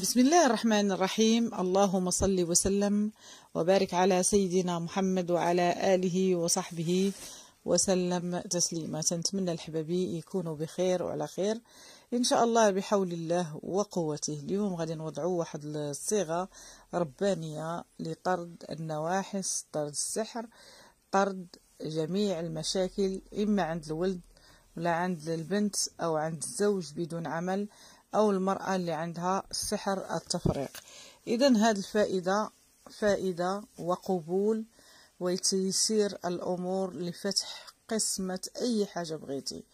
بسم الله الرحمن الرحيم اللهم صل وسلم وبارك على سيدنا محمد وعلى آله وصحبه وسلم تسليما تنتمنى الحبابي يكونوا بخير وعلى خير إن شاء الله بحول الله وقوته اليوم غادي نوضعوا واحد الصيغة ربانية لطرد النواحس طرد السحر طرد جميع المشاكل إما عند الولد ولا عند البنت أو عند الزوج بدون عمل أو المرأة اللي عندها سحر التفريق إذا هذه الفائدة فائدة وقبول ويتيسير الأمور لفتح قسمة أي حاجة بغيتي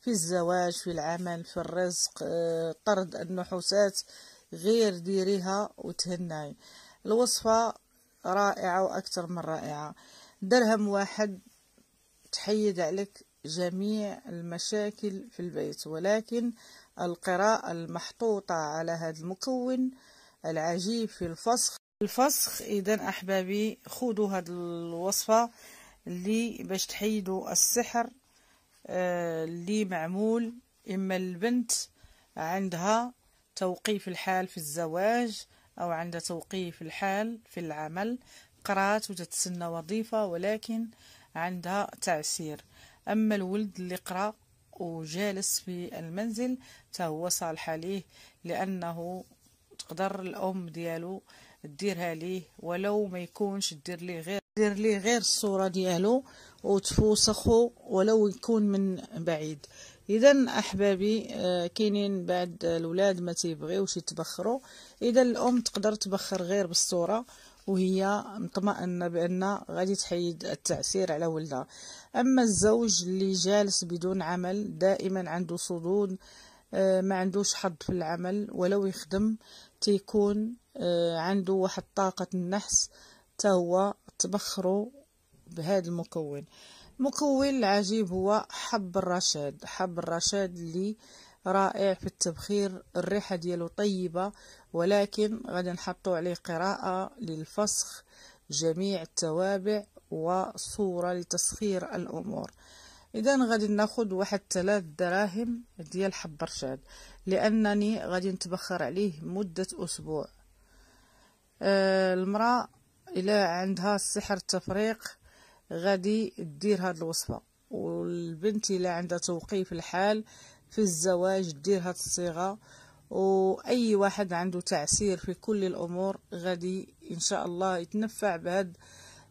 في الزواج في العمل في الرزق آه، طرد النحوسات غير ديريها وتهناي الوصفة رائعة وأكثر من رائعة درهم واحد تحيد عليك جميع المشاكل في البيت ولكن القراءة المحطوطة على هذا المكون العجيب في الفسخ الفسخ إذا أحبابي خذوا هذه الوصفة اللي باش تحيدوا السحر اللي آه، معمول إما البنت عندها توقيف الحال في الزواج أو عندها توقيف الحال في العمل قرات وتتسنى وظيفة ولكن عندها تعسير أما الولد اللي قرأ وجالس في المنزل تا هو صالح عليه لانه تقدر الام ديالو ديرها ليه ولو ما يكونش دير ليه غير دير ليه غير الصوره ديالو وتفوسخو ولو يكون من بعيد اذا احبابي آه، كاينين بعد الولاد ما تيبغيوش يتبخروا اذا الام تقدر تبخر غير بالصوره وهي مطمئنة بأن غادي تحيد التعسير على ولدها أما الزوج اللي جالس بدون عمل دائما عنده صدود آه، ما عندوش حظ في العمل ولو يخدم تيكون آه، عنده واحد طاقة النحس تهو تبخرو بهذا المكون مكون العجيب هو حب الرشاد حب الرشاد اللي رائع في التبخير الريحة ديالو طيبة ولكن غادي نحطو عليه قراءة للفسخ جميع التوابع وصورة لتسخير الأمور إذا غادي ناخد واحد ثلاث دراهم ديال حب رشاد لأنني غادي نتبخر عليه مدة أسبوع آه، المرأة إلا عندها سحر التفريق غادي دير هاد الوصفة والبنت إلا عندها توقيف الحال في الزواج دير هاد الصيغه واي واحد عنده تعسير في كل الامور غادي ان شاء الله يتنفع بهاد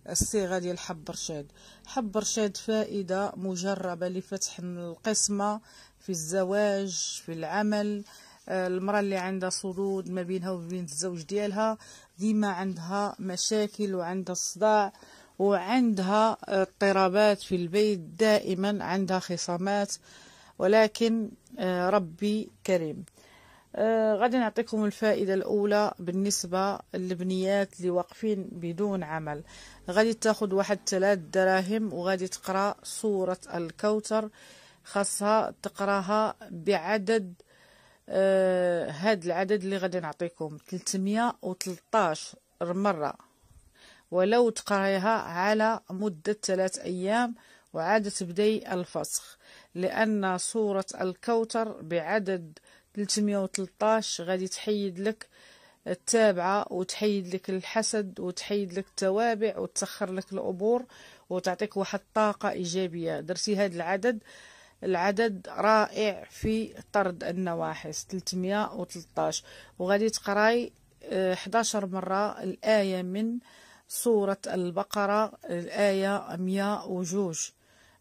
الصيغه ديال حب رشاد حب رشاد فائده مجربه لفتح القسمه في الزواج في العمل آه، المراه اللي عندها صدود ما بينها وبين الزوج ديالها ديما عندها مشاكل وعندها صداع وعندها اضطرابات في البيت دائما عندها خصامات ولكن آه، ربي كريم آه، غادي نعطيكم الفائدة الأولى بالنسبة للبنيات اللي واقفين بدون عمل غادي تاخد واحد ثلاث دراهم وغادي تقرأ سورة الكوثر خاصها تقراها بعدد آه هاد العدد اللي غادي نعطيكم 313 مرة ولو تقرايها على مدة ثلاث أيام وعادة بدي الفسخ لأن صورة الكوثر بعدد 313 غادي تحيد لك التابعة وتحيد لك الحسد وتحيد لك التوابع وتسخر لك الأبور وتعطيك واحد الطاقة إيجابية درتي هذا العدد العدد رائع في طرد النواحس 313 وغادي تقراي 11 آه، مرة الآية من سورة البقرة الآية 102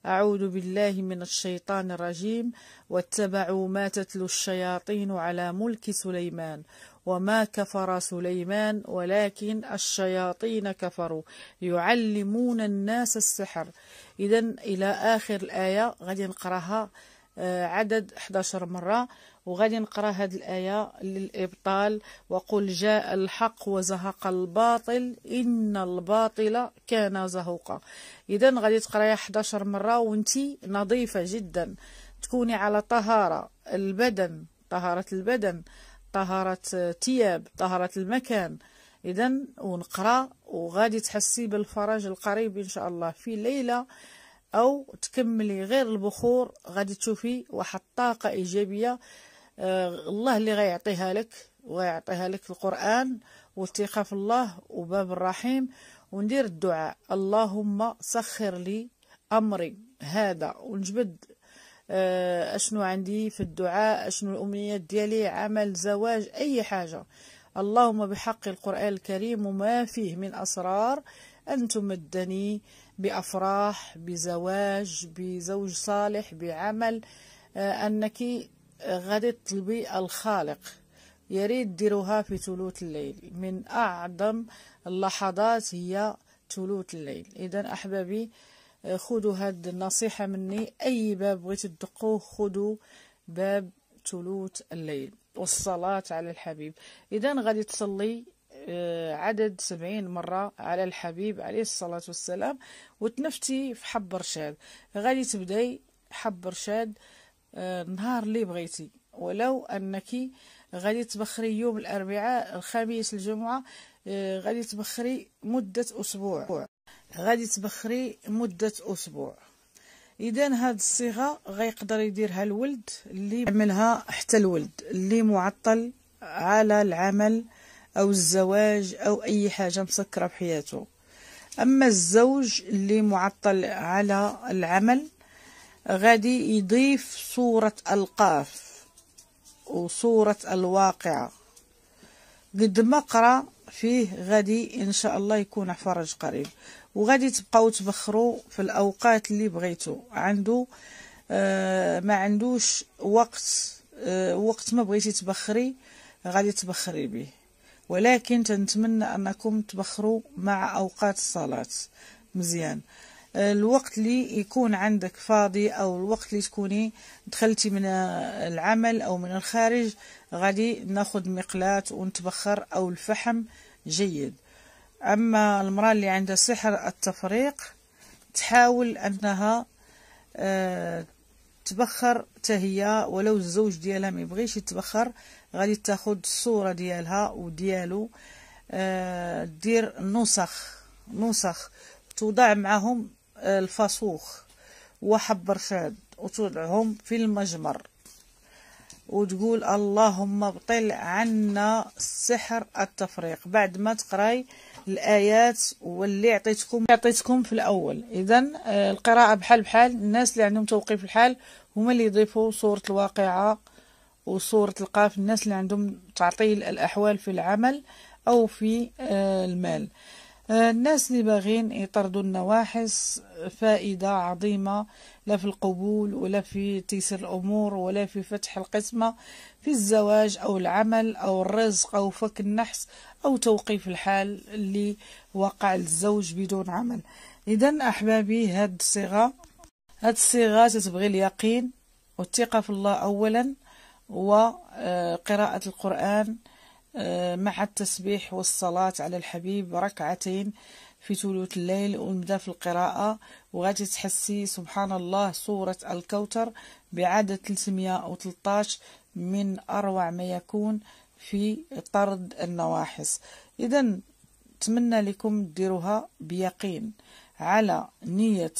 أعوذ بالله من الشيطان الرجيم واتبعوا ما تتلو الشياطين على ملك سليمان وما كفر سليمان ولكن الشياطين كفروا يعلمون الناس السحر إذا إلى آخر الآية غادي نقراها آه، عدد 11 مرة وغادي نقرا هذه الايه للابطال وقل جاء الحق وزهق الباطل ان الباطل كان زهوقا اذا غادي تقرايها 11 مره وانت نظيفه جدا تكوني على طهاره البدن طهاره البدن طهاره ثياب طهاره المكان اذا ونقرا وغادي تحسي بالفرج القريب ان شاء الله في ليله او تكملي غير البخور غادي تشوفي واحد الطاقه ايجابيه الله اللي غيعطيها لك ويعطيها لك القرآن والثقة في الله وباب الرحيم وندير الدعاء اللهم سخر لي أمري هذا ونجبد آه، أشنو عندي في الدعاء أشنو الأمنيات ديالي عمل زواج أي حاجة اللهم بحق القرآن الكريم وما فيه من أسرار أن تمدني بأفراح بزواج بزوج صالح بعمل آه، أنك غادي تطلبي الخالق يريد ديروها في ثلوث الليل من أعظم اللحظات هي ثلوث الليل إذا أحبابي آه، خذوا هاد النصيحة مني أي باب بغيتوا تدقوه خذوا باب ثلوث الليل والصلاة على الحبيب إذا غادي تصلي آه، عدد سبعين مرة على الحبيب عليه الصلاة والسلام وتنفتي في حب رشاد غادي تبداي حب رشاد النهار آه، اللي بغيتي ولو انك غادي تبخري يوم الاربعاء الخميس الجمعه آه، غادي تبخري مده اسبوع غادي تبخري مده اسبوع اذا هاد الصيغه غيقدر يديرها الولد اللي عملها حتى الولد اللي معطل على العمل او الزواج او اي حاجه مسكره بحياته اما الزوج اللي معطل على العمل غادي يضيف صورة القاف وصورة الواقعة قد ما قرا فيه غادي ان شاء الله يكون فرج قريب وغادي تبقاو تبخروا في الاوقات اللي بغيتو عنده آه، ما عندوش وقت آه، وقت ما بغيتي تبخري غادي تبخري به ولكن تنتمنى انكم تبخروا مع اوقات الصلاه مزيان الوقت اللي يكون عندك فاضي او الوقت اللي تكوني دخلتي من العمل او من الخارج غادي ناخذ مقلات ونتبخر او الفحم جيد اما المراه اللي عندها سحر التفريق تحاول انها آه، تبخر تهيا ولو الزوج ديالها ما يبغيش يتبخر غادي تاخد الصوره ديالها وديالو آه، دير نسخ نسخ توضع معهم الفاسوخ وحب رشاد وتوضعهم في المجمر وتقول اللهم ابطل عنا سحر التفريق بعد ما تقراي الايات واللي عطيتكم عطيتكم في الاول اذا آه، القراءه بحال بحال الناس اللي عندهم توقيف الحال هما اللي يضيفوا سوره الواقعه وسوره القاف الناس اللي عندهم تعطيل الاحوال في العمل او في آه، المال آه، الناس اللي باغين يطردوا النواحس فائدة عظيمة لا في القبول ولا في تيسير الأمور ولا في فتح القسمة في الزواج أو العمل أو الرزق أو فك النحس أو توقيف الحال اللي وقع الزوج بدون عمل إذا أحبابي هاد الصيغة هاد الصيغة تتبغي اليقين والثقة في الله أولا وقراءة آه، القرآن آه، مع التسبيح والصلاة على الحبيب ركعتين في ثلث الليل ونبدا في القراءة وغادي تحسي سبحان الله سورة الكوثر بعدد 313 من أروع ما يكون في طرد النواحس إذا أتمنى لكم ديروها بيقين على نية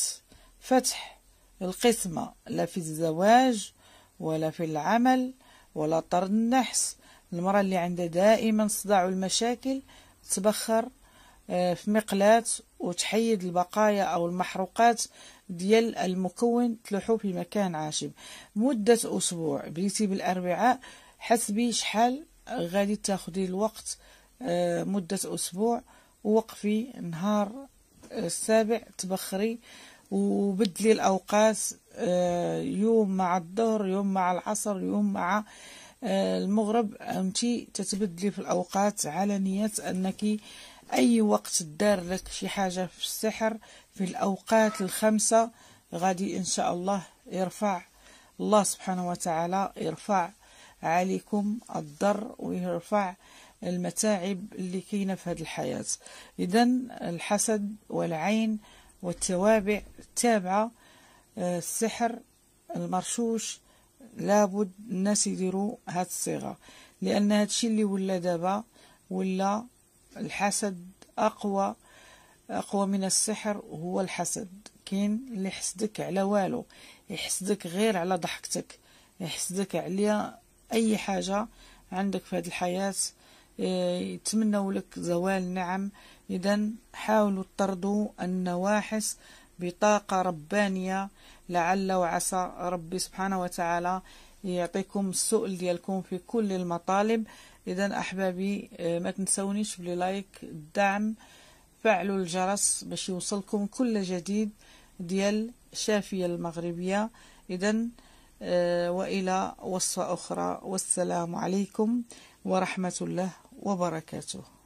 فتح القسمة لا في الزواج ولا في العمل ولا طرد النحس المرأة اللي عندها دائما صداع والمشاكل تبخر آه، في مقلاة وتحيد البقايا أو المحروقات ديال المكون تلوحو في مكان عاشب مدة أسبوع بديتي بالأربعاء حسبي شحال غادي تاخدي الوقت آه، مدة أسبوع ووقفي نهار آه، السابع تبخري وبدلي الأوقات يوم مع الظهر يوم مع العصر يوم مع المغرب انت تتبدلي في الاوقات على نيه انك اي وقت دار لك شي حاجه في السحر في الاوقات الخمسه غادي ان شاء الله يرفع الله سبحانه وتعالى يرفع عليكم الضر ويرفع المتاعب اللي كاينه في هذه الحياه اذا الحسد والعين والتوابع التابعه آه، السحر المرشوش لابد نسيدرو هاد الصيغة لأن هادشي اللي ولا دابا ولا الحسد أقوى أقوى من السحر هو الحسد كاين اللي يحسدك على والو يحسدك غير على ضحكتك يحسدك على أي حاجة عندك في هاد الحياة آه، يتمنوا لك زوال نعم إذا حاولوا تطردوا النواحس بطاقة ربانية لعل وعسى ربي سبحانه وتعالى يعطيكم السؤل ديالكم في كل المطالب إذا أحبابي آه، ما تنسونيش بلي لايك الدعم فعلوا الجرس باش يوصلكم كل جديد ديال شافية المغربية إذا آه، وإلى وصفة أخرى والسلام عليكم ورحمة الله وبركاته